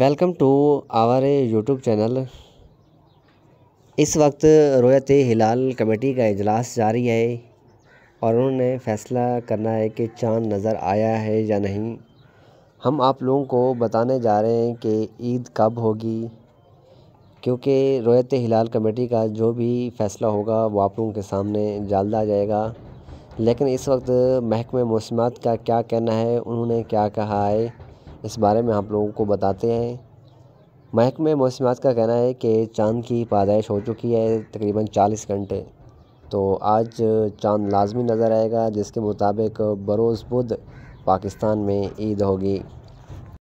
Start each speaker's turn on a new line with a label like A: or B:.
A: welcome to our YouTube channel इस वक्त रोयत हिलाल committee का इजलास जारी है और उन्होंने फ़ैसला करना है कि चांद नज़र आया है या नहीं हम आप लोगों को बताने जा रहे हैं कि ईद कब होगी क्योंकि रोयत हिलाल कमेटी का जो भी फ़ैसला होगा वो आप लोगों के सामने जल्द आ जाएगा लेकिन इस वक्त महकमे मौसम का क्या कहना है उन्होंने क्या कहा है इस बारे में आप लोगों को बताते हैं महकमे मौसमियात का कहना है कि चांद की पैदाइश हो चुकी है तकरीबन चालीस घंटे तो आज चांद लाजमी नज़र आएगा जिसके मुताबिक बरोज़ बुध पाकिस्तान में ईद होगी